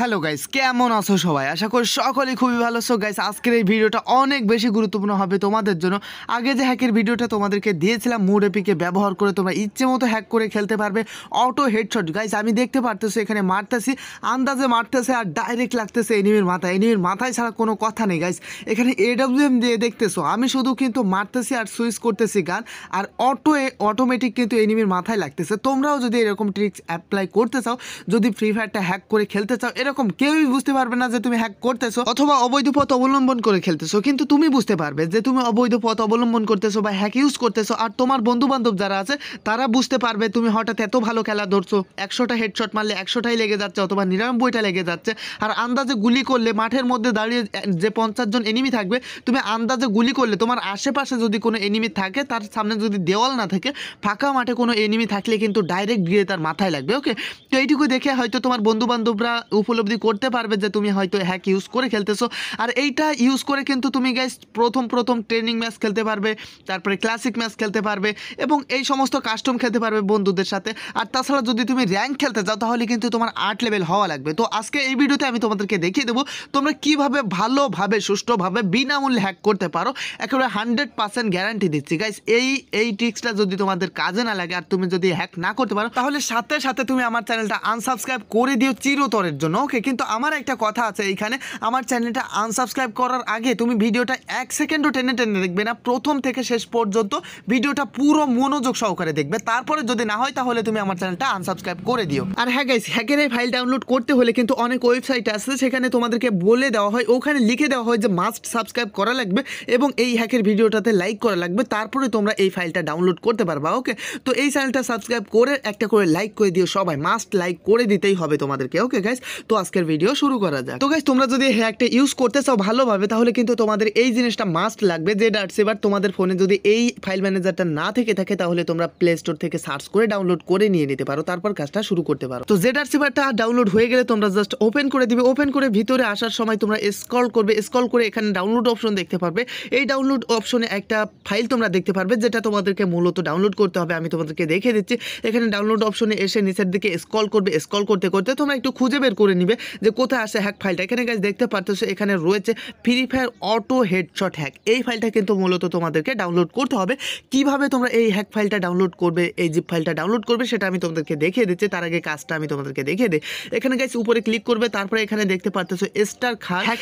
hello guys কেমন আছো সবাই আশা করি সকলেই খুবই ভালো সো গাইস আজকের এই ভিডিওটা অনেক বেশি গুরুত্বপূর্ণ হবে তোমাদের জন্য আগে যে হ্যাকের ভিডিওটা তোমাদেরকে দিয়েছিলাম মুড এপিকে ব্যবহার করে তোমরা ইচ্ছে মতো হ্যাক করে খেলতে পারবে অটো হেডশট গাইস আমি দেখতে পারতেছি এখানে মারতেছি আন্দাজে মারতেছে আর ডাইরেক্ট লাগতেছে এনিমির মাথায় এনিমির মাথায় ছাড়া কোনো কথা নেই গাইস এখানে এম দিয়ে দেখতেছো আমি শুধু কিন্তু মারতেছি আর সুইচ করতেছি গান আর অটো অটোমেটিক কিন্তু এনিমির মাথায় লাগতেছে তোমরাও যদি এরকম ট্রিক্স অ্যাপ্লাই করতে চাও যদি ফ্রি ফায়ারটা হ্যাক করে খেলতে চাও এরকম কেউই বুঝতে পারবে না যে তুমি হ্যাক করতেছো অথবা অবৈধ পথ অবলম্বন করে খেলতেছো কিন্তু তুমি বুঝতে পারবে যে তুমি অবৈধ পথ অবলম্বন করতেছো বা হ্যাক ইউজ করতেছো আর তোমার বন্ধু বান্ধব যারা আছে তারা বুঝতে পারবে তুমি হঠাৎ এত ভালো খেলা ধরছো একশোটা হেডশট মারলে একশোটাই লেগে যাচ্ছে অথবা নিরানব্বইটা লেগে যাচ্ছে আর আন্দাজে গুলি করলে মাঠের মধ্যে দাঁড়িয়ে যে পঞ্চাশ জন এনিমি থাকবে তুমি আন্দাজে গুলি করলে তোমার আশেপাশে যদি কোনো এনিমি থাকে তার সামনে যদি দেওয়াল না থাকে ফাঁকা মাঠে কোনো এনিমি থাকলে কিন্তু ডাইরেক্ট গিয়ে তার মাথায় লাগবে ওকে তো এইটুকু দেখে হয়তো তোমার বন্ধু বান্ধবরা উপলব্ধ উপলব্ধি করতে পারবে যে তুমি হয়তো হ্যাক ইউজ করে খেলতেছো আর এইটা ইউজ করে কিন্তু তুমি গাইস প্রথম প্রথম ট্রেনিং ম্যাচ খেলতে পারবে তারপরে ক্লাসিক ম্যাচ খেলতে পারবে এবং এই সমস্ত কাস্টম খেলতে পারবে বন্ধুদের সাথে আর তাছাড়া যদি তুমি র্যাঙ্ক খেলতে চাও তাহলে কিন্তু তোমার আর্ট লেভেল হওয়া লাগবে তো আজকে এই ভিডিওতে আমি তোমাদেরকে দেখিয়ে দেবো তোমরা কিভাবে ভালোভাবে সুষ্ঠুভাবে বিনামূল্যে হ্যাক করতে পারো একেবারে হান্ড্রেড পার্সেন্ট গ্যারান্টি দিচ্ছি গাইস এই এই ট্রিক্সটা যদি তোমাদের কাজে না লাগে আর তুমি যদি হ্যাক না করতে পারো তাহলে সাথে সাথে তুমি আমার চ্যানেলটা আনসাবস্ক্রাইব করে দিও চিরতরের জন্য ওকে কিন্তু আমার একটা কথা আছে এইখানে আমার চ্যানেলটা আনসাবস্ক্রাইব করার আগে তুমি ভিডিওটা এক সেকেন্ডও টেনে টেনে দেখবে না প্রথম থেকে শেষ পর্যন্ত ভিডিওটা পুরো মনোযোগ সহকারে দেখবে তারপরে যদি না হয় তাহলে তুমি আমার চ্যানেলটা আনসাবস্ক্রাইব করে দিও আর হ্যাঁ গাইস হ্যাকের এই ফাইল ডাউনলোড করতে হলে কিন্তু অনেক ওয়েবসাইট আছে সেখানে তোমাদেরকে বলে দেওয়া হয় ওখানে লিখে দেওয়া হয় যে মাস্ট সাবস্ক্রাইব করা লাগবে এবং এই হ্যাকের ভিডিওটাতে লাইক করা লাগবে তারপরে তোমরা এই ফাইলটা ডাউনলোড করতে পারবা ওকে তো এই চ্যানেলটা সাবস্ক্রাইব করে একটা করে লাইক করে দিও সবাই মাস্ট লাইক করে দিতেই হবে তোমাদেরকে ওকে গাইস তো আজকের ভিডিও শুরু করা যাক তো গাইজ তোমরা যদি হ্যাকটা ইউজ করতে চাও ভালোভাবে তাহলে কিন্তু তোমাদের এই জিনিসটা মাস্ট লাগবে যে ডার্ট সেভার তোমাদের ফোনে যদি এই ফাইল ম্যানেজারটা না থেকে থাকে তাহলে তোমরা প্লে স্টোর থেকে সার্চ করে ডাউনলোড করে নিয়ে নিতে পারো তারপর কাজটা শুরু করতে পারো তো যে ডার্ট সেভারটা ডাউনলোড হয়ে গেলে তোমরা জাস্ট ওপেন করে দিবে ওপেন করে ভিতরে আসার সময় তোমরা স্ক্রল করবে স্ক্রল করে এখানে ডাউনলোড অপশন দেখতে পারবে এই ডাউনলোড অপশনে একটা ফাইল তোমরা দেখতে পারবে যেটা তোমাদেরকে মূলত ডাউনলোড করতে হবে আমি তোমাদেরকে দেখে দিচ্ছি এখানে ডাউনলোড অপশনে এসে নিচের দিকে স্ক্রল করবে স্ক্রল করতে করতে তোমরা একটু খুঁজে বের করে নিবে যে কোথায় আসে হ্যাক ফাইলটা এখানে গাছ দেখতে পারতেছো এখানে রয়েছে Free Fire auto headshot hack এই ফাইলটা কিন্তু মূলত তোমাদেরকে ডাউনলোড করতে হবে কিভাবে তোমরা এই হ্যাক ফাইলটা ডাউনলোড করবে এই জিপ ফাইলটা ডাউনলোড করবে সেটা আমি তোমাদেরকে দেখিয়ে দিচ্ছি তার আগে কাজটা আমি তোমাদেরকে দেখিয়ে দিই এখানে গাছ উপরে ক্লিক করবে তারপরে এখানে দেখতে পারতেছো স্টার খা হ্যাক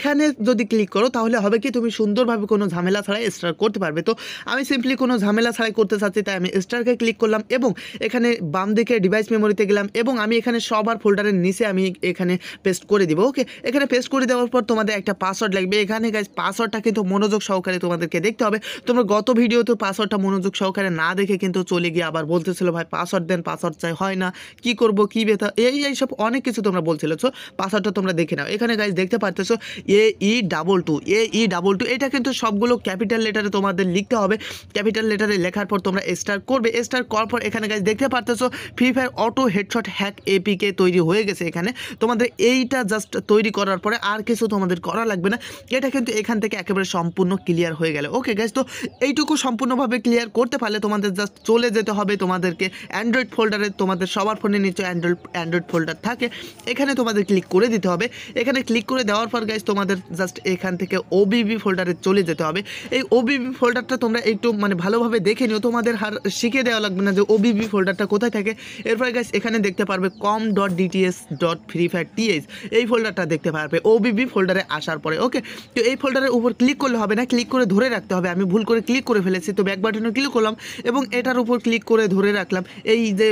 এখানে যদি ক্লিক করো তাহলে হবে কি তুমি সুন্দরভাবে কোনো ঝামেলা ছাড়াই স্টার করতে পারবে তো আমি সিম্পলি কোনো ঝামেলা ছাড়াই করতে চাচ্ছি তাই আমি স্টারকে ক্লিক করলাম এবং এখানে বাম দিকে ডিভাইস মেমোরিতে গেলাম এবং আমি এখানে সবার ফোল্ডারের নিচে আমি এখানে পেস্ট করে দিব ওকে এখানে পেস্ট করে দেওয়ার পর তোমাদের একটা পাসওয়ার্ড লাগবে এখানে গাছ পাসওয়ার্ডটা কিন্তু মনোযোগ সহকারে তোমাদেরকে দেখতে হবে তোমরা গত ভিডিওতে পাসওয়ার্ডটা মনোযোগ সহকারে না দেখে কিন্তু চলে গিয়ে আবার বলতেছিল ভাই পাসওয়ার্ড দেন পাসওয়ার্ড চাই হয় না কি করব কি ব্যথা এই এই সব অনেক কিছু তোমরা বলছিল সো পাসওয়ার্ডটা তোমরা দেখে নাও এখানে গাছ দেখতে পারতেছো A E double two A E double two এটা কিন্তু সবগুলো ক্যাপিটাল লেটারে তোমাদের লিখতে হবে ক্যাপিটাল লেটারে লেখার পর তোমরা স্টার করবে স্টার করার পর এখানে গাছ দেখতে পারতেছো Free Fire auto headshot hack APK তৈরি হয়ে গেছে এখানে তোমাদের এইটা জাস্ট তৈরি করার পরে আর কিছু তোমাদের করা লাগবে না এটা কিন্তু এখান থেকে একেবারে সম্পূর্ণ ক্লিয়ার হয়ে গেলে ওকে গ্যাস তো এইটুকু সম্পূর্ণভাবে ক্লিয়ার করতে পারলে তোমাদের জাস্ট চলে যেতে হবে তোমাদেরকে অ্যান্ড্রয়েড ফোল্ডারে তোমাদের সবার ফোনে নিচে অ্যান্ড্রয়েড অ্যান্ড্রয়েড ফোল্ডার থাকে এখানে তোমাদের ক্লিক করে দিতে হবে এখানে ক্লিক করে দেওয়ার পর গ্যাস তোমাদের জাস্ট এখান থেকে ওবিবি ফোল্ডারে চলে যেতে হবে এই ওবিবি ফোল্ডারটা তোমরা একটু মানে ভালোভাবে দেখে নিও তোমাদের হার শিখে দেওয়া লাগবে না যে ওবিবি ফোল্ডারটা কোথায় থাকে এরপর গাইস এখানে দেখতে পারবে com dot DTS dot Free Fire TS এই ফোল্ডারটা দেখতে পারবে ওবিবি ফোল্ডারে আসার পরে ওকে তো এই ফোল্ডারের উপর ক্লিক করলে হবে না ক্লিক করে ধরে রাখতে হবে আমি ভুল করে ক্লিক করে ফেলেছি তো ব্যাক বাটনে ক্লিক করলাম এবং এটার উপর ক্লিক করে ধরে রাখলাম এই যে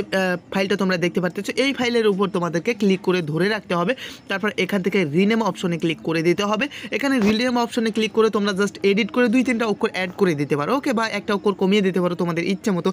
ফাইলটা তোমরা দেখতে পাচ্ছ এই ফাইলের উপর তোমাদেরকে ক্লিক করে ধরে রাখতে হবে তারপর এখান থেকে রিনেম অপশনে ক্লিক করে দিতে হবে এখানে রিনেম অপশনে ক্লিক করে তোমরা জাস্ট এডিট করে দুই তিনটা অক্ষর অ্যাড করে দিতে পারো ওকে বা একটা অক্ষর কমিয়ে দিতে পারো তোমাদের ইচ্ছে মতো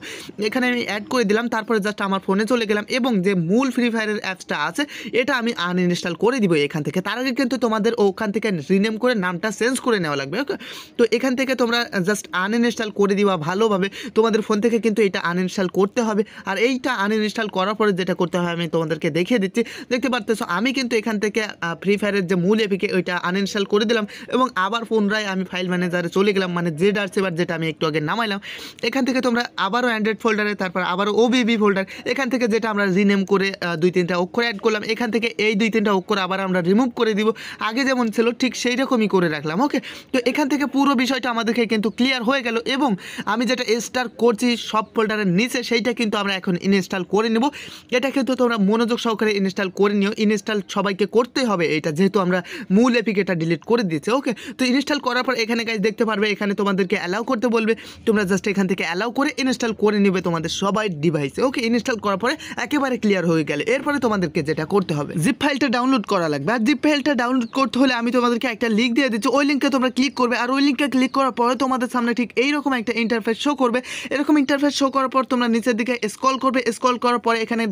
এখানে আমি অ্যাড করে দিলাম তারপরে জাস্ট আমার ফোনে চলে গেলাম দিলাম এবং যে মূল ফ্রি ফায়ারের অ্যাপসটা আছে এটা আমি আনইনস্টল করে দিব এখান থেকে তার আগে কিন্তু তোমাদের ওখান থেকে রিনেম করে নামটা চেঞ্জ করে নেওয়া লাগবে ওকে তো এখান থেকে তোমরা জাস্ট আনইনস্টল করে দিবা ভালোভাবে তোমাদের ফোন থেকে কিন্তু এটা আনইনস্টল করতে হবে আর এইটা আনইনস্টল করার পরে যেটা করতে হয় আমি তোমাদেরকে দেখিয়ে দিচ্ছি দেখতে পারতেছো আমি কিন্তু এখান থেকে ফ্রি ফায়ারের যে মূল এপিকে ওইটা আনইনস্টল করে দিলাম এবং আবার পুনরায় আমি ফাইল ম্যানেজারে চলে গেলাম মানে যে ডার্সেবার যেটা আমি একটু আগে নামাইলাম এখান থেকে তোমরা আবারও অ্যান্ড্রয়েড ফোল্ডারে তারপর আবারও ওবিবি ফোল্ডার এখান থেকে যেটা আমরা রিনেম করে দুই তিনটা অক্ষর অ্যাড করলাম এখান থেকে এই দুই তিনটা অক্ষর আবার আমরা রিমুভ করে দিব আগে যেমন ছিল ঠিক সেই রকমই করে রাখলাম ওকে তো এখান থেকে পুরো বিষয়টা আমাদেরকে কিন্তু ক্লিয়ার হয়ে গেল এবং আমি যেটা স্টার করছি সব ফোল্ডারের নিচে সেইটা কিন্তু আমরা এখন ইনস্টল করে নেব এটা কিন্তু তোমরা মনোযোগ সহকারে ইনস্টল করে নিও ইনস্টল সবাইকে করতে হবে এটা যেহেতু আমরা মূল এপিক এটা ডিলিট করে দিয়েছে ওকে তো ইনস্টল করার পর এখানে কাজ দেখতে পারবে এখানে তোমাদেরকে অ্যালাউ করতে বলবে তোমরা জাস্ট এখান থেকে অ্যালাউ করে ইনস্টল করে নেবে তোমাদের সবাই ডিভাইসে ওকে ইনস্টল করার পরে একেবারে ক্লিয়ার হয়ে গেলে এরপরে তোমাদেরকে যেটা করতে হবে জিপ ফাইলটা ডাউনলোড করা লাগবে আর জিপ ফাইলটা ডাউনলোড করতে হলে আমি তোমাদেরকে একটা লিঙ্ক দিয়ে দিচ্ছি ওই লিঙ্কে তোমরা ক্লিক করবে আর ওই লিঙ্কে ক্লিক করার পরে তোমাদের সামনে ঠিক এইরকম একটা ইন্টারফেস শো করবে এরকম ইন্টারফেস শো করার পর তোমরা নিচের দিকে স্ক্রল করবে স্ক্রল করার পরে এখানে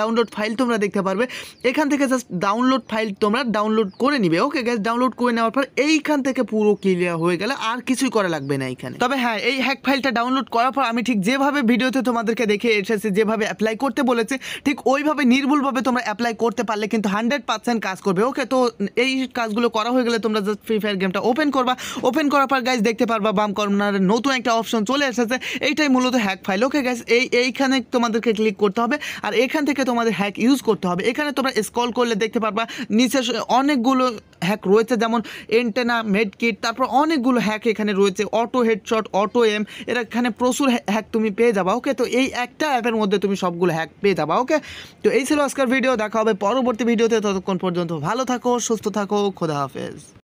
ডাউনলোড ফাইল তোমরা দেখতে পারবে এখান থেকে জাস্ট ডাউনলোড ফাইল তোমরা ডাউনলোড করে নিবে ওকে গ্যাস ডাউনলোড করে নেওয়ার পর এইখান থেকে পুরো ক্লিয়ার হয়ে গেলে আর কিছুই করা লাগবে না এখানে তবে হ্যাঁ এই হ্যাক ফাইলটা ডাউনলোড করার পর আমি ঠিক যেভাবে ভিডিওতে তোমাদেরকে দেখে এসেছি যেভাবে অ্যাপ্লাই করতে বলে করেছে ঠিক ওইভাবে নির্ভুলভাবে তোমরা অ্যাপ্লাই করতে পারলে কিন্তু হান্ড্রেড পার্সেন্ট কাজ করবে ওকে তো এই কাজগুলো করা হয়ে গেলে তোমরা জাস্ট ফ্রি ফায়ার গেমটা ওপেন করবা ওপেন করার পর গাইজ দেখতে পারবা বাম কর্মার নতুন একটা অপশন চলে এসেছে এইটাই মূলত হ্যাক ফাইল ওকে গাইজ এই এইখানে তোমাদেরকে ক্লিক করতে হবে আর এখান থেকে তোমাদের হ্যাক ইউজ করতে হবে এখানে তোমরা স্কল করলে দেখতে পারবা নিচে অনেকগুলো হ্যাক রয়েছে যেমন এন্টেনা মেডকিট তারপর অনেকগুলো হ্যাক এখানে রয়েছে অটো হেডশট অটো এম এরা এখানে প্রচুর হ্যাক তুমি পেয়ে যাবা ওকে তো এই একটা অ্যাপের মধ্যে তুমি সবগুলো হ্যাক পেয়ে যাবা ওকে তো এই ছিল আজকের ভিডিও দেখা হবে পরবর্তী ভিডিওতে ততক্ষণ পর্যন্ত ভালো থাকো সুস্থ থাকো খোদা হাফেজ